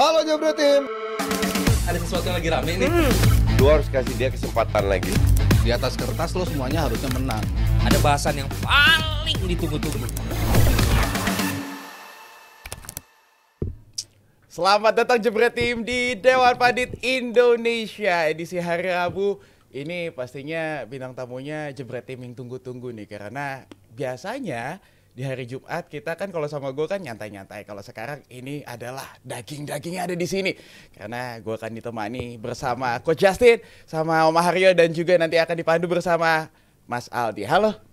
Halo Jabra Tim. Ada sesuatu yang lagi rame nih. Hmm. Lu harus kasih dia kesempatan lagi. Di atas kertas lo semuanya harusnya menang. Ada bahasan yang paling ditunggu-tunggu. Selamat datang Jebret Tim di Dewan Padit Indonesia edisi hari Rabu. Ini pastinya bintang tamunya Jebret Tim yang tunggu-tunggu nih karena biasanya di hari Jumat kita kan kalau sama gue kan nyantai-nyantai. Kalau sekarang ini adalah daging-dagingnya ada di sini. Karena gue akan ditemani bersama Coach Justin, sama Om Haryo dan juga nanti akan dipandu bersama Mas Aldi. Halo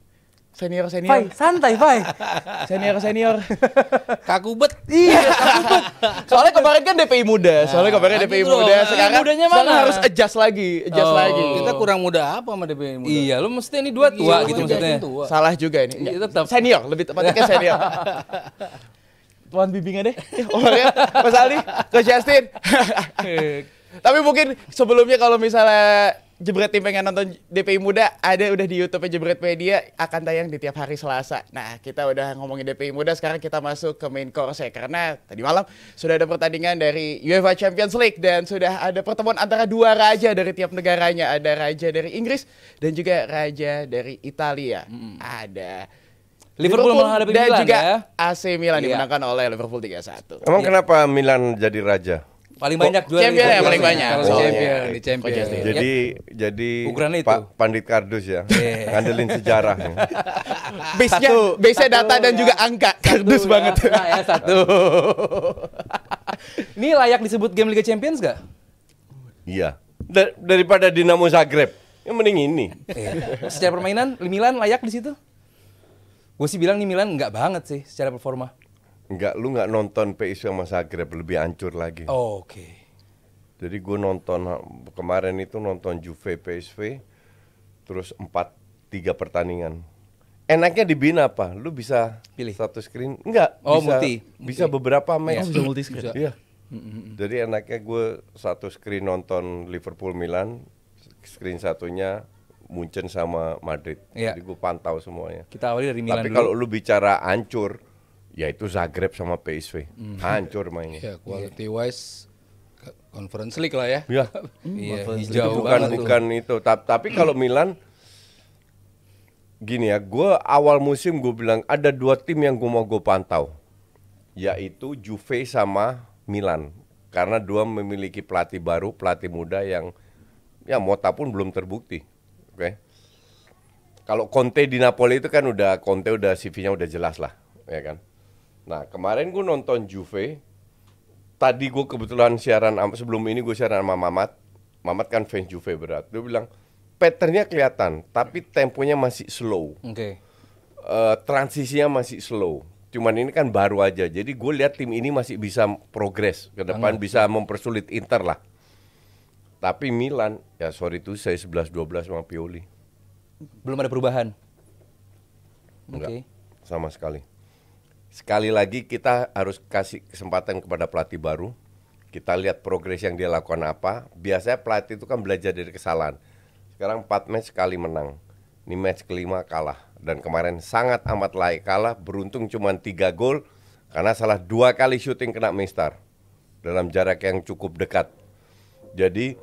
senior senior. Fai, santai Fai. senior senior. Kakubet. Iya, kakubet. Soalnya kemarin kan DPI muda, soalnya nah, kemarin DPI muda. Loh. Sekarang mudanya mana? harus adjust lagi, adjust oh. lagi. Kita kurang muda apa sama DPI muda? Iya, lu mesti ini dua tua iya, gitu maksudnya. Tua. Salah juga ini. Iya, iya tetap. Senior, lebih tepatnya senior. Tuan bimbingan deh. Orangnya oh, Mas Ali, ke Justin. Tapi mungkin sebelumnya kalau misalnya Jebret tim pengen nonton DPI Muda ada udah di YouTube Jebret Media akan tayang di tiap hari Selasa. Nah, kita udah ngomongin DPI Muda, sekarang kita masuk ke main course ya karena tadi malam sudah ada pertandingan dari UEFA Champions League dan sudah ada pertemuan antara dua raja dari tiap negaranya. Ada raja dari Inggris dan juga raja dari Italia. Hmm. Ada Liverpool, Liverpool menghadapi dan juga AC ya. Milan iya. dimenangkan oleh Liverpool 3-1. Emang iya. kenapa Milan jadi raja? paling banyak juara oh, champion ya paling banyak kalau oh, iya. champion yeah. di oh, iya. champion oh, iya. jadi jadi ukuran itu Pak Pandit Kardus ya yeah. ngandelin sejarah base nya base nya data dan juga angka Kardus satu, banget ya, ya satu ini layak disebut game Liga Champions gak iya daripada Dinamo Zagreb yang mending ini secara permainan Milan layak di situ gue sih bilang nih Milan nggak banget sih secara performa Enggak, lu nggak nonton PSV sama Zagreb lebih hancur lagi. Oh, Oke. Okay. Jadi gue nonton kemarin itu nonton Juve PSV terus empat tiga pertandingan. Enaknya dibina apa? Lu bisa pilih satu screen? Enggak, oh, bisa multi. bisa multi. beberapa iya, match. Oh, bisa multi screen. Iya. mm, mm, mm. Jadi enaknya gue satu screen nonton Liverpool Milan, screen satunya Munchen sama Madrid. Yeah. Jadi gue pantau semuanya. Kita awali dari Milan Tapi kalau lu bicara hancur, Ya itu Zagreb sama PSV. Hmm. Hancur mainnya. Yeah, quality wise Conference League lah ya. Ya. iya, Yeah, iya, bukan bukan itu. tapi kalau hmm. Milan gini ya, gue awal musim gue bilang ada dua tim yang gue mau gue pantau, yaitu Juve sama Milan. Karena dua memiliki pelatih baru, pelatih muda yang ya Mota pun belum terbukti. Oke. Okay? Kalau Conte di Napoli itu kan udah Conte udah CV-nya udah jelas lah, ya kan. Nah kemarin gue nonton Juve. Tadi gue kebetulan siaran sebelum ini gue siaran sama Mamat. Mamat kan fans Juve berat. Dia bilang patternnya kelihatan, tapi temponya masih slow. Oke. Okay. Uh, eh, transisinya masih slow. Cuman ini kan baru aja. Jadi gue lihat tim ini masih bisa progres ke depan, Anak. bisa mempersulit Inter lah. Tapi Milan, ya sorry tuh saya 11-12 sama Pioli. Belum ada perubahan. Enggak Okay. Sama sekali sekali lagi kita harus kasih kesempatan kepada pelatih baru. Kita lihat progres yang dia lakukan apa. Biasanya pelatih itu kan belajar dari kesalahan. Sekarang 4 match sekali menang. Ini match kelima kalah. Dan kemarin sangat amat layak kalah. Beruntung cuma 3 gol. Karena salah dua kali syuting kena mistar. Dalam jarak yang cukup dekat. Jadi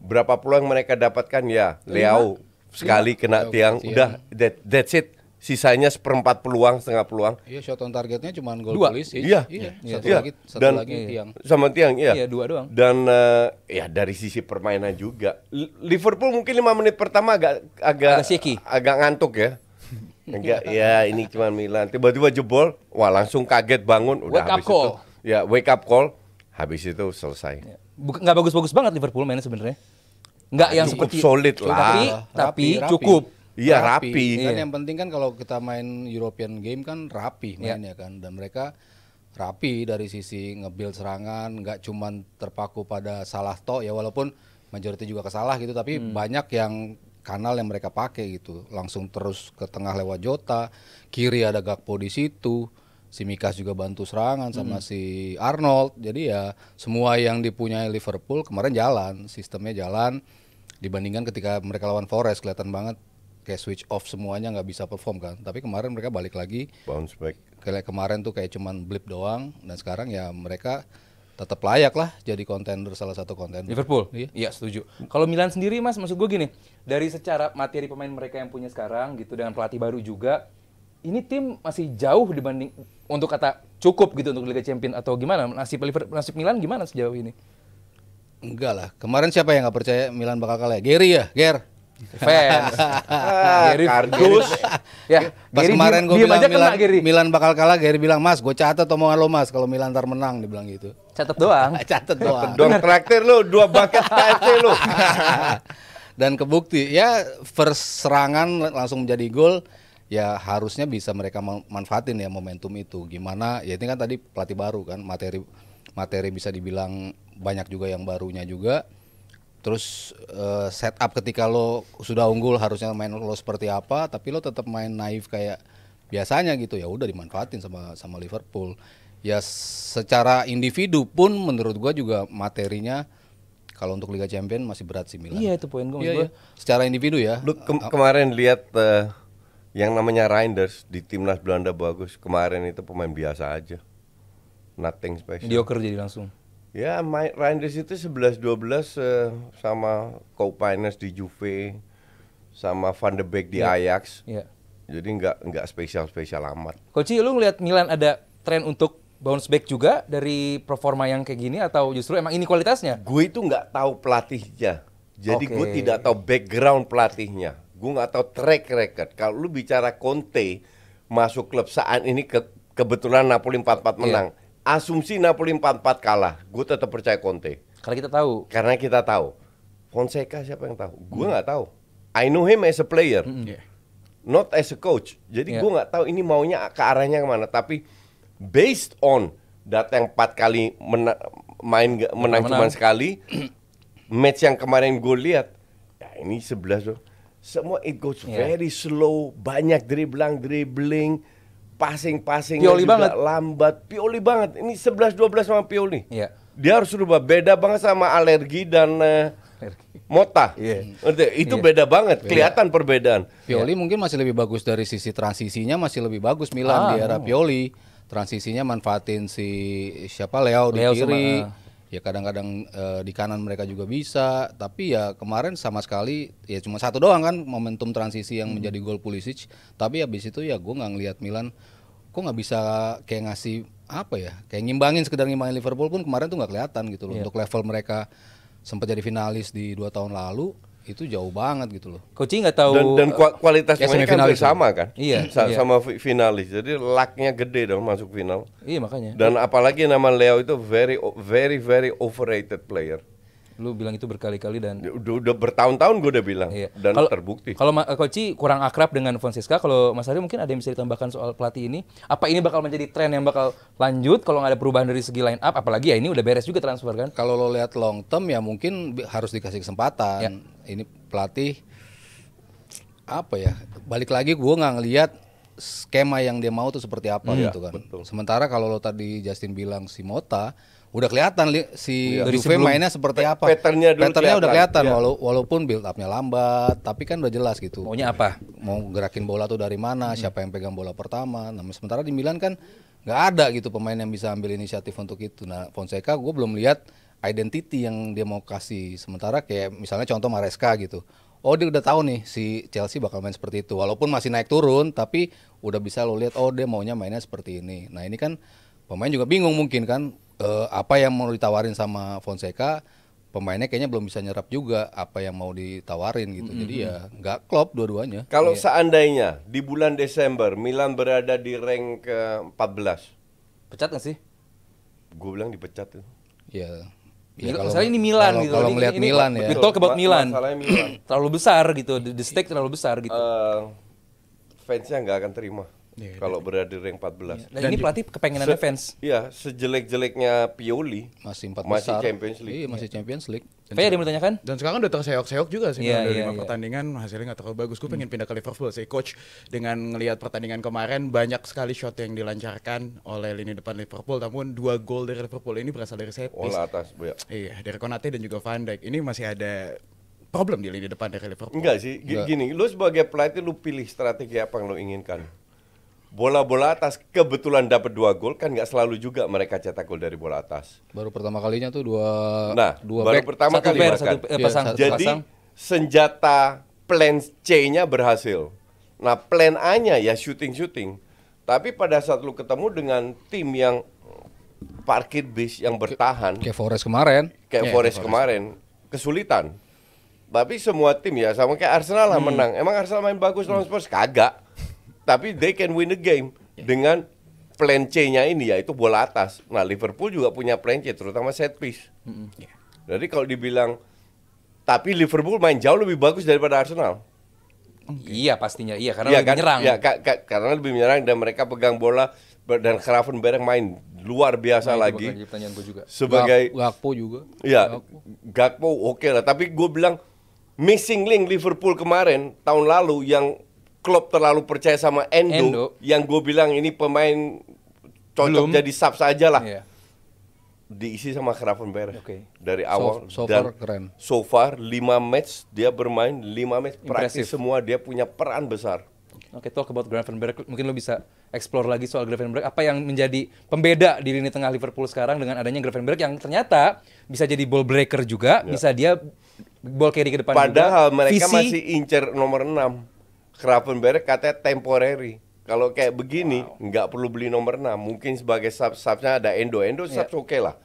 berapa peluang mereka dapatkan ya? leau Leo sekali kena tiang. Udah that, that's it sisanya seperempat peluang setengah peluang iya shot on targetnya cuma gol dua iya. iya iya, satu iya. lagi satu dan, lagi iya. tiang sama tiang iya iya dua doang dan uh, ya dari sisi permainan juga Liverpool mungkin lima menit pertama agak agak agak, agak ngantuk ya enggak ya ini cuma Milan tiba-tiba jebol wah langsung kaget bangun udah wake habis up call. itu ya wake up call habis itu selesai ya. nggak bagus-bagus banget Liverpool mainnya sebenarnya Enggak yang seperti solid lah tapi tapi, tapi cukup Iya rapi. rapi. Kan iya. iya. yang penting kan kalau kita main European game kan rapi iya. mainnya yeah. kan dan mereka rapi dari sisi ngebuild serangan, nggak cuman terpaku pada salah to ya walaupun majority juga kesalah gitu tapi hmm. banyak yang kanal yang mereka pakai gitu langsung terus ke tengah lewat Jota, kiri ada Gakpo di situ, si Mikas juga bantu serangan sama hmm. si Arnold. Jadi ya semua yang dipunyai Liverpool kemarin jalan, sistemnya jalan. Dibandingkan ketika mereka lawan Forest kelihatan banget kayak switch off semuanya nggak bisa perform kan tapi kemarin mereka balik lagi bounce back kayak kemarin tuh kayak cuman blip doang dan sekarang ya mereka tetap layak lah jadi kontender salah satu kontender Liverpool iya, iya setuju kalau Milan sendiri mas maksud gue gini dari secara materi pemain mereka yang punya sekarang gitu dengan pelatih baru juga ini tim masih jauh dibanding untuk kata cukup gitu untuk Liga Champions atau gimana nasib Liverpool nasib Milan gimana sejauh ini enggak lah kemarin siapa yang nggak percaya Milan bakal kalah ya? Gary ya Ger fans. Ah, Gary kardus. ya, Pas Gary kemarin gue bilang Milan, kena, Gary. Milan bakal kalah, Gary bilang, "Mas, gue catat omongan lo, Mas, kalau Milan ntar menang." Dia bilang gitu. Catat doang. catat doang. Dong traktir lo dua bucket KFC lo Dan kebukti ya first serangan langsung menjadi gol ya harusnya bisa mereka manfaatin ya momentum itu. Gimana? Ya ini kan tadi pelatih baru kan, materi materi bisa dibilang banyak juga yang barunya juga terus uh, setup ketika lo sudah unggul harusnya main lo seperti apa tapi lo tetap main naif kayak biasanya gitu ya udah dimanfaatin sama sama Liverpool ya secara individu pun menurut gua juga materinya kalau untuk Liga Champions masih berat sih Milan iya itu poin gua, iya, iya. secara individu ya lu ke kemarin lihat uh, yang namanya Reinders di timnas Belanda bagus kemarin itu pemain biasa aja nothing special Dioker jadi langsung Ya, Rangers itu 11-12 uh, eh, sama Copines di Juve, sama Van de Beek di yeah. Ajax. Yeah. Jadi nggak nggak spesial-spesial amat. Coach, lu ngelihat Milan ada tren untuk bounce back juga dari performa yang kayak gini atau justru emang ini kualitasnya? Gue itu nggak tahu pelatihnya. Jadi okay. gue tidak tahu background pelatihnya. Gue nggak tahu track record. Kalau lu bicara Conte masuk klub saat ini ke kebetulan Napoli 4-4 menang. Yeah asumsi Napoli 4-4 kalah, gue tetap percaya Conte. Karena kita tahu. Karena kita tahu. Fonseca siapa yang tahu? Gue nggak hmm. tahu. I know him as a player, hmm. not as a coach. Jadi yeah. gue nggak tahu ini maunya ke arahnya kemana. Tapi based on data yang empat kali mena main menang, menang cuma sekali, match yang kemarin gue lihat, ya ini 11 loh. Semua it goes yeah. very slow, banyak dribbling, dribbling passing-passing pioli juga banget. lambat, pioli banget. Ini 11 12 sama pioli. Iya. Dia harus berubah beda banget sama alergi dan uh, Mota, yeah. Iya. itu yeah. beda banget, kelihatan kelihatan perbedaan. Pioli yeah. mungkin masih lebih bagus dari sisi transisinya, masih lebih bagus Milan ah, di era oh. Pioli. Transisinya manfaatin si siapa Leo, Leo di kiri, eh, ya kadang-kadang e, di kanan mereka juga bisa tapi ya kemarin sama sekali ya cuma satu doang kan momentum transisi yang hmm. menjadi gol Pulisic tapi habis itu ya gue nggak ngelihat Milan kok nggak bisa kayak ngasih apa ya kayak ngimbangin sekedar ngimbangin Liverpool pun kemarin tuh nggak kelihatan gitu loh yeah. untuk level mereka sempat jadi finalis di dua tahun lalu itu jauh banget gitu loh. Coach nggak tahu dan, dan eh, kualitas ya, mereka hampir sama kan? Iya, Sa iya. sama finalis. Jadi lucknya gede dong masuk final. Iya makanya. Dan apalagi nama Leo itu very very very overrated player. Lu bilang itu berkali-kali dan ya, udah, udah bertahun-tahun gue udah bilang iya. dan kalo, terbukti. Kalau eh, Koci kurang akrab dengan Fonseca, kalau Mas Hari mungkin ada yang bisa ditambahkan soal pelatih ini. Apa ini bakal menjadi tren yang bakal lanjut kalau nggak ada perubahan dari segi line up? Apalagi ya ini udah beres juga transfer kan? Kalau lo lihat long term ya mungkin harus dikasih kesempatan. Ya. Ini pelatih apa ya? Balik lagi gue nggak ngelihat skema yang dia mau tuh seperti apa hmm, gitu kan. Betul. Sementara kalau lo tadi Justin bilang si Mota udah kelihatan si iya. Juve mainnya seperti apa. Patternnya dulu patternnya kelihatan. udah kelihatan iya. walaupun build upnya lambat, tapi kan udah jelas gitu. Maunya apa? Mau gerakin bola tuh dari mana? Hmm. Siapa yang pegang bola pertama? Nah, sementara di Milan kan nggak ada gitu pemain yang bisa ambil inisiatif untuk itu. Nah, Fonseca gue belum lihat identity yang dia mau kasih. Sementara kayak misalnya contoh Maresca gitu. Oh dia udah tahu nih si Chelsea bakal main seperti itu. Walaupun masih naik turun, tapi udah bisa lo lihat oh dia maunya mainnya seperti ini. Nah ini kan pemain juga bingung mungkin kan uh, apa yang mau ditawarin sama Fonseca pemainnya kayaknya belum bisa nyerap juga apa yang mau ditawarin gitu. Mm -hmm. Jadi ya nggak klop dua-duanya. Kalau yeah. seandainya di bulan Desember Milan berada di rank ke-14. Pecat nggak sih? Gue bilang dipecat tuh. Iya. Ya, misalnya ini Milan kalau, gitu. Kalau melihat Milan ini, ya. Betul about Milan. Milan. terlalu besar gitu, the stake terlalu besar gitu. Uh, fansnya nggak akan terima. Yeah, iya. kalau yeah. berada di rank 14. Yeah. Dan, Dan ini pelatih kepengenan se fans. Iya, sejelek-jeleknya Pioli masih empat masih Champions League. Iya, masih Champions League. Dan Kayak ada yang ditanyakan? Dan sekarang udah kan terseok-seok juga sih yeah, dari yeah, lima yeah. pertandingan hasilnya nggak terlalu bagus. Gue hmm. pengen hmm. pindah ke Liverpool sih, coach. Dengan ngelihat pertandingan kemarin banyak sekali shot yang dilancarkan oleh lini depan Liverpool, namun dua gol dari Liverpool ini berasal dari set piece. atas, atas, ya. Iya, dari Konate dan juga Van Dijk. Ini masih ada problem di lini depan dari Liverpool. Enggak sih, gini, Enggak. lu sebagai pelatih lu pilih strategi apa yang lu inginkan bola-bola atas kebetulan dapat dua gol kan nggak selalu juga mereka cetak gol dari bola atas. Baru pertama kalinya tuh dua Nah, dua baru back, pertama satu kali pair, satu, eh, iya, pasang, satu Jadi pasang. senjata plan C-nya berhasil. Nah, plan A-nya ya shooting-shooting. Tapi pada saat lu ketemu dengan tim yang parkir bis yang bertahan kayak Forest kemarin. Kayak yeah, iya, Forest kemarin kesulitan. Tapi semua tim ya sama kayak Arsenal lah hmm. menang. Emang Arsenal main bagus lawan Spurs kagak tapi they can win the game yeah. dengan plan C-nya ini yaitu bola atas. Nah, Liverpool juga punya plan C terutama set piece. Mm-hmm. Yeah. Jadi kalau dibilang tapi Liverpool main jauh lebih bagus daripada Arsenal. Okay. Oh, iya. iya pastinya iya karena ya, lebih kan, menyerang. Ya, ka, ka, karena lebih menyerang dan mereka pegang bola dan Gravenberg main luar biasa nah, lagi. juga. Sebagai Gakpo juga. Iya. Gakpo oke okay lah, tapi gue bilang missing link Liverpool kemarin tahun lalu yang Klopp terlalu percaya sama Endo, Endo. yang gue bilang ini pemain cocok Belum. jadi sub saja lah. Yeah. Diisi sama Oke. okay. dari awal so, so far dan keren. so far 5 match dia bermain 5 match praktis semua dia punya peran besar. Oke, okay, talk about Gravenberg. Mungkin lo bisa explore lagi soal Gravenberg. Apa yang menjadi pembeda di lini tengah Liverpool sekarang dengan adanya Gravenberg yang ternyata bisa jadi ball breaker juga, yeah. bisa dia ball carry ke depan Padahal juga. mereka Visi, masih incer nomor 6. Kravenberg katanya temporary. Kalau kayak begini wow. nggak perlu beli nomor 6. Mungkin sebagai sub-subnya ada Endo. Endo iya. sub yeah. oke okay lah.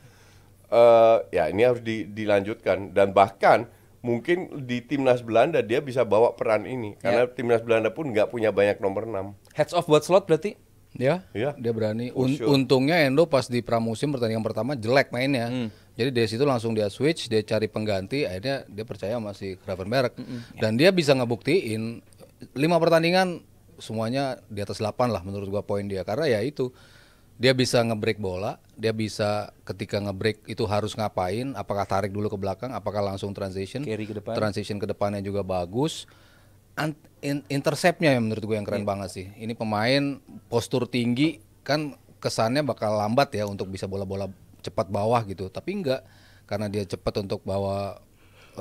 Uh, ya ini harus di, dilanjutkan dan bahkan mungkin di timnas Belanda dia bisa bawa peran ini iya. karena timnas Belanda pun nggak punya banyak nomor 6. Heads off buat slot berarti? Ya. ya, Dia berani. Un sure. Untungnya Endo pas di pramusim pertandingan pertama jelek mainnya. Hmm. Jadi dari situ langsung dia switch, dia cari pengganti, akhirnya dia percaya masih Gravenberg hmm, -hmm. dan dia bisa ngebuktiin lima pertandingan semuanya di atas 8 lah menurut gua poin dia karena ya itu dia bisa ngebreak bola, dia bisa ketika ngebreak itu harus ngapain, apakah tarik dulu ke belakang, apakah langsung transition, Carry ke depan. transition ke depannya juga bagus. interceptnya yang menurut gue yang keren yeah. banget sih. Ini pemain postur tinggi kan kesannya bakal lambat ya untuk bisa bola-bola cepat bawah gitu, tapi enggak karena dia cepat untuk bawa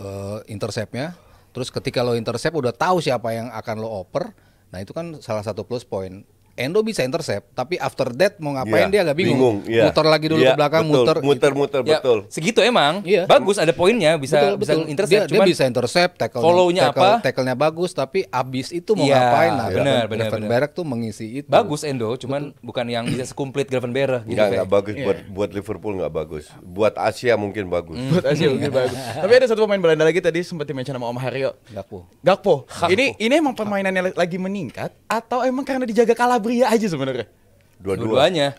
uh, interceptnya Terus ketika lo intercept udah tahu siapa yang akan lo oper, nah itu kan salah satu plus point. Endo bisa intercept, tapi after that mau ngapain yeah. dia agak bingung. bingung yeah. Muter lagi dulu yeah, ke belakang, betul. muter, muter, gitu. muter, muter, ya, betul. Segitu emang. Yeah. Bagus, ada poinnya bisa betul, bisa betul. intercept. Dia, cuman dia bisa intercept, tackle, follow-nya tackle, apa? Tackle-nya bagus, tapi abis itu mau yeah, ngapain? Nah, benar, benar, Gravenberg tuh mengisi itu. Bagus Endo, cuman betul. bukan yang bisa sekumplit Gravenberg. Gitu, gak, gak bagus yeah. buat buat Liverpool nggak bagus. Buat Asia mungkin bagus. Hmm. Buat Asia mungkin iya. bagus. Tapi ada satu pemain Belanda lagi tadi sempat dimention sama Om Hario. Gakpo. Gakpo. Ini ini emang permainannya lagi meningkat atau emang karena dijaga kalah Pria aja sebenarnya. Dua-duanya.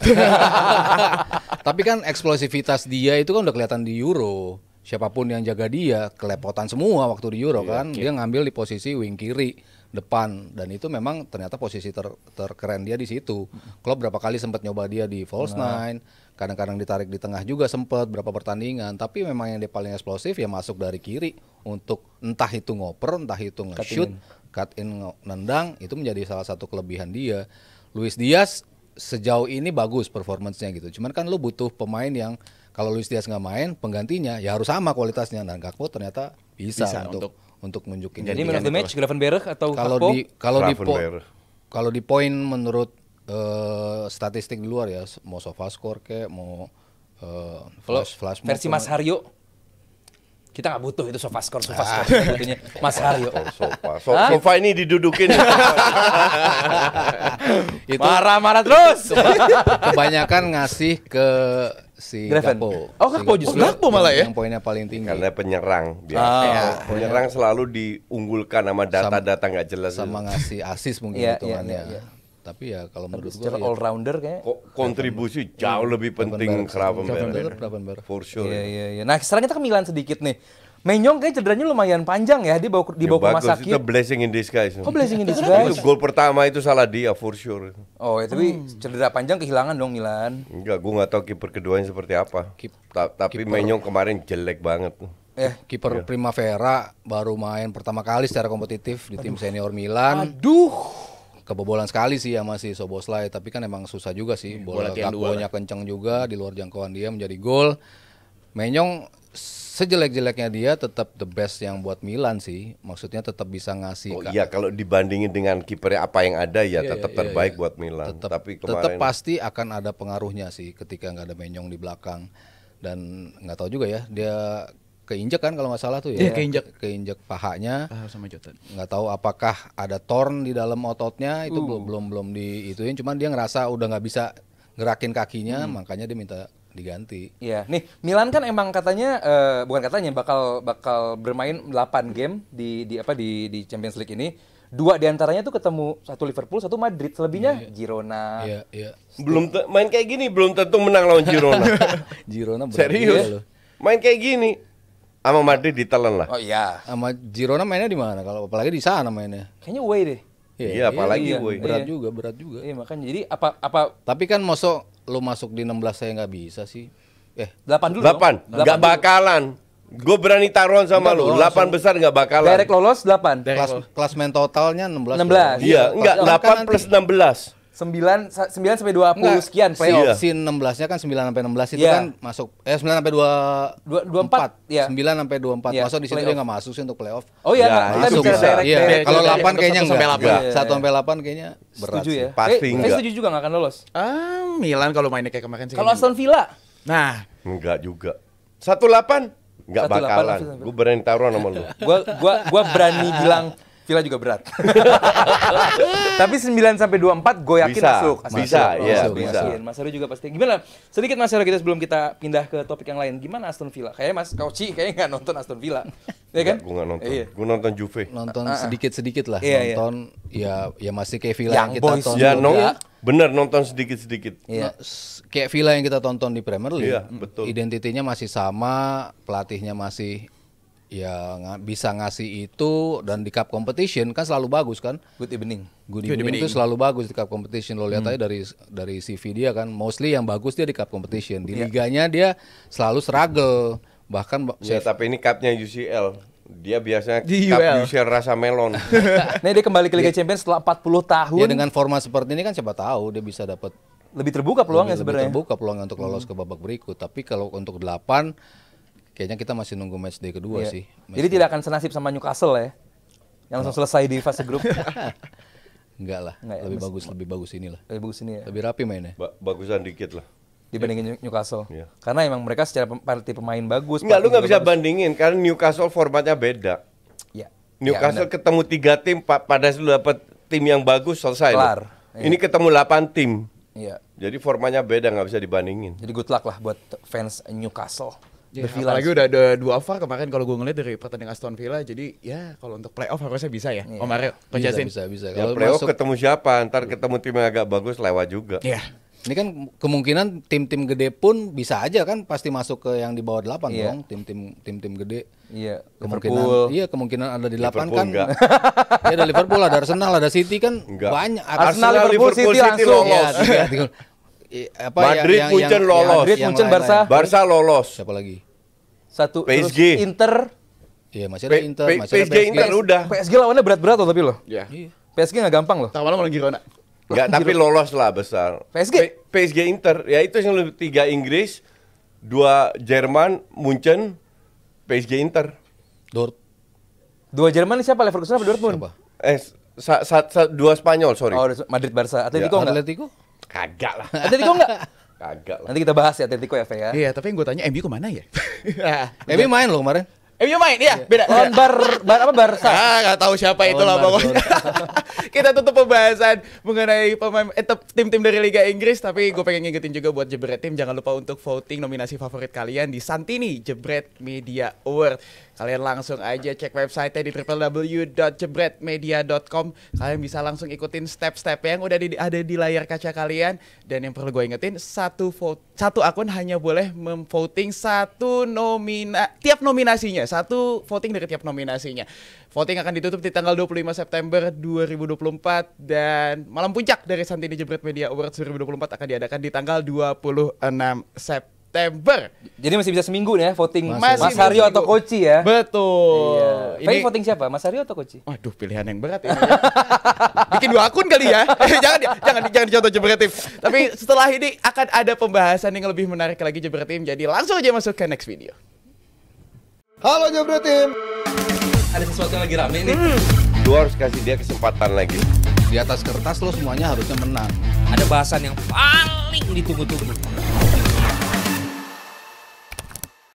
Tapi kan eksplosivitas dia itu kan udah kelihatan di Euro. Siapapun yang jaga dia kelepotan semua waktu di Euro yeah, kan. Okay. Iya. Dia ngambil di posisi wing kiri depan dan itu memang ternyata posisi ter terkeren dia di situ. Klopp berapa kali sempat nyoba dia di false nah. nine, kadang-kadang ditarik di tengah juga sempat berapa pertandingan, tapi memang yang dia paling eksplosif ya masuk dari kiri untuk entah itu ngoper, entah itu nge-shoot, cut cut in nendang, itu menjadi salah satu kelebihan dia. Luis Diaz sejauh ini bagus performancenya gitu. Cuman kan lu butuh pemain yang kalau Luis Diaz nggak main, penggantinya ya harus sama kualitasnya. Dan nah, Gakpo ternyata bisa, bisa untuk, untuk untuk nunjukin. Jadi menurut the match Gravenberg atau kalau di kalau di kalau di poin menurut uh, statistik di luar ya, mau score kayak mau uh, flash, flash versi Mas Haryo kita nggak butuh itu sofa score sofa score ah. butuhnya Mas Haryo sofa so, sofa ini didudukin itu marah-marah terus kebanyakan ngasih ke si Greven. Gakpo. Oh, Gakpo si justru. Gakpo malah ya. Yang poinnya paling tinggi. Karena penyerang biasa. Ah. Ya. Penyerang selalu diunggulkan sama data-data nggak jelas. Sama ngasih asis mungkin iya, iya, hitungannya. Yeah, yeah, tapi ya kalau menurut gue secara ya, all rounder kayak ko kontribusi iya, Kraven, jauh lebih penting Gravenberch for sure iya iya iya nah sekarang kita ke Milan sedikit nih Menyong kayak cederanya lumayan panjang ya dia dibawa ya, ke rumah sakit. Itu blessing in disguise. Oh blessing in iya, disguise. itu gol pertama itu salah dia for sure. Oh ya tapi hmm. cedera panjang kehilangan dong Milan. Enggak, gue nggak tahu kiper keduanya seperti apa. Keep, Ta tapi Menyong kemarin jelek banget. Eh, kiper ya. Primavera baru main pertama kali secara kompetitif di Aduh. tim senior Milan. Aduh kebobolan sekali sih sama si Soboslai tapi kan emang susah juga sih iya, bola, bola kenceng juga di luar jangkauan dia menjadi gol Menyong sejelek-jeleknya dia tetap the best yang buat Milan sih maksudnya tetap bisa ngasih oh iya kalau dibandingin dengan kipernya apa yang ada ya iya, iya tetap iya, terbaik iya. buat Milan tetap, tapi kemarin tetap pasti akan ada pengaruhnya sih ketika nggak ada Menyong di belakang dan nggak tahu juga ya dia keinjek kan kalau nggak salah tuh ya. Iya, keinjek. Keinjek pahanya. Paha sama jotet. Nggak tahu apakah ada torn di dalam ototnya itu uh. belum belum belum ituin cuman dia ngerasa udah nggak bisa gerakin kakinya hmm. makanya dia minta diganti. Iya. Nih, Milan kan emang katanya uh, bukan katanya bakal bakal bermain 8 game di di apa di di Champions League ini. Dua diantaranya tuh ketemu satu Liverpool, satu Madrid, selebihnya yeah. Iya. Girona. Iya, iya. Belum main kayak gini belum tentu menang lawan Girona. Girona Serius. Iya loh. Main kayak gini, sama Madrid ditelan lah. Oh iya. Sama Girona mainnya di mana? Kalau apalagi di sana mainnya. Kayaknya away deh. Iya, iya apalagi iya, iya. away. Berat iya. juga, berat juga. Iya, makanya jadi apa apa Tapi kan mosok lu masuk di 16 saya nggak bisa sih. Eh, 8 dulu. 8. Dong. gak bakalan. Gue berani taruhan sama enggak, lu, 8 besar nggak bakalan. Direct lolos 8. kelas, kelas men totalnya 16. 16. Iya, enggak 8 kan plus 16. 9 9 sampai 20 Enggak, sekian playoff. Kan iya. si 16-nya kan 9 sampai 16 itu yeah. kan masuk eh 9 sampai 2 24 ya. Yeah. 9 sampai 24 yeah. masuk di situ dia enggak masuk sih untuk playoff. Oh iya, yeah, nah, masuk. Bisa direct, yeah. direct, Kalau 8 ya, kayaknya enggak. enggak. 1 sampai 8 iya, iya, iya. kayaknya berat. Setuju ya. Pasti eh, enggak. Eh, setuju juga enggak akan lolos. Ah, Milan kalau mainnya kayak kemarin sih. Kan kalau Aston Villa. Nah, enggak juga. 1 8 Enggak bakalan. Gue berani taruhan sama lu. Gua gua gua berani bilang Villa juga berat. Tapi 9 sampai 24 gue yakin bisa, masuk. bisa, masuk. masuk, bisa. Masukin. Iya, Mas Heru juga pasti. Gimana? Sedikit Mas Heru kita sebelum kita pindah ke topik yang lain. Gimana Aston Villa? Kayaknya Mas Kauci kayaknya nggak nonton Aston Villa. Iya kan? Gue nggak nonton. Iya. Gue nonton Juve. Nonton ah, ah. sedikit-sedikit lah. Iya, iya. nonton iya. ya ya masih kayak Villa yang, yang kita tonton. Ya, no, iya. Bener nonton sedikit-sedikit. Iya. Nah, kayak Villa yang kita tonton di Premier League. Iya, betul. Identitinya masih sama, pelatihnya masih ya bisa ngasih itu dan di cup competition kan selalu bagus kan good evening good evening, good evening. itu selalu bagus di cup competition lo lihat hmm. aja dari dari CV dia kan mostly yang bagus dia di cup competition di yeah. liganya dia selalu struggle bahkan ya, saya... tapi ini cupnya UCL dia biasanya di cup UL. rasa melon. nah, dia kembali ke Liga Champions setelah 40 tahun. Ya dengan format seperti ini kan siapa tahu dia bisa dapat lebih terbuka peluangnya sebenarnya. Lebih terbuka peluangnya untuk lolos hmm. ke babak berikut, tapi kalau untuk delapan. Kayaknya kita masih nunggu match day kedua yeah. sih. Jadi day. tidak akan senasib sama Newcastle ya? Yang langsung selesai di fase grup. Enggak lah, Nggak, ya? lebih bagus lebih bagus inilah. Lebih bagus ini ya. Lebih rapi mainnya. Ba bagusan dikit lah dibandingin Newcastle. Yeah. Karena emang mereka secara partai pemain bagus. Enggak, lu nggak bisa bagus. bandingin karena Newcastle formatnya beda. Yeah. Newcastle yeah, iya, ketemu tiga tim, pada lu dapat tim yang bagus selesai. Kelar. Iya. Ini ketemu delapan tim. Iya. Jadi formatnya beda nggak bisa dibandingin. Jadi good luck lah buat fans Newcastle. Ya, Villa. apalagi udah ada dua far kemarin kalau gue ngeliat dari pertandingan Aston Villa jadi ya kalau untuk playoff harusnya bisa ya. Yeah. Om Mario, ya? penjelasin. Bisa, bisa, bisa. Ya, playoff masuk... ketemu siapa? Ntar ketemu tim yang agak bagus lewat juga. Iya. Yeah. Ini kan kemungkinan tim-tim gede pun bisa aja kan pasti masuk ke yang di bawah delapan yeah. dong, tim-tim tim-tim gede. Iya, kemungkinan Liverpool. iya kemungkinan ada di delapan kan. iya ya ada Liverpool, ada Arsenal, ada City kan enggak. banyak. Arsenal, Arsenal Liverpool, Liverpool City, City langsung. Lolos. Ya, tiga, tiga. I, apa ya, Madrid yang, Munchen yang, lolos. Madrid Munchen Barca. Barca lolos. Siapa lagi? satu PSG. terus Inter. Iya, masih ada Inter, P masih ada PSG, Inter udah. PSG lawannya berat-berat loh tapi loh. Iya. Yeah. PSG nggak gampang loh. Tawalan malah lagi Girona. Enggak, tapi lolos lah besar. PSG. P PSG Inter, ya itu yang lebih tiga Inggris, dua Jerman, Munchen, PSG Inter. Dort. Dua Jerman siapa Leverkusen apa Dortmund? Siapa? Eh, sa, sa, sa, dua Spanyol, sorry. Oh, Madrid Barca. Iya, Atletico ya. Atletico? Kagak lah. Atletico enggak? Kagak lah. Nanti kita bahas ya Atletico Fe, ya. Iya, tapi yang gue tanya MU kemana ya? Nah, MU main loh kemarin. MU main, iya, iya. beda. Lawan bar, bar apa Barca? Ah, gak tahu siapa itu lah pokoknya. Kita tutup pembahasan mengenai pemain eh, tim-tim dari Liga Inggris, tapi gue pengen ngingetin juga buat Jebret Tim, jangan lupa untuk voting nominasi favorit kalian di Santini Jebret Media Award. Kalian langsung aja cek website di www.jebretmedia.com. Kalian bisa langsung ikutin step-step yang udah di, ada di layar kaca kalian. Dan yang perlu gue ingetin, satu vote, satu akun hanya boleh memvoting satu nomina tiap nominasinya, satu voting dari tiap nominasinya. Voting akan ditutup di tanggal 25 September 2024 dan malam puncak dari Santini Jebret Media Awards 2024 akan diadakan di tanggal 26 September. September. Jadi masih bisa seminggu nih ya voting Mas, Mas Haryo atau Koci ya. Betul. Iya. Ini... voting siapa? Mas Haryo atau Koci? Waduh, pilihan yang berat ini. Ya. Bikin dua akun kali ya. jangan jangan jangan dicontoh Jebretim. Tapi setelah ini akan ada pembahasan yang lebih menarik lagi Jebretim. Jadi langsung aja masuk ke next video. Halo Jebretim. Ada sesuatu yang lagi rame nih. Hmm. Lu harus kasih dia kesempatan lagi di atas kertas lo semuanya harusnya menang. Ada bahasan yang paling ditunggu-tunggu.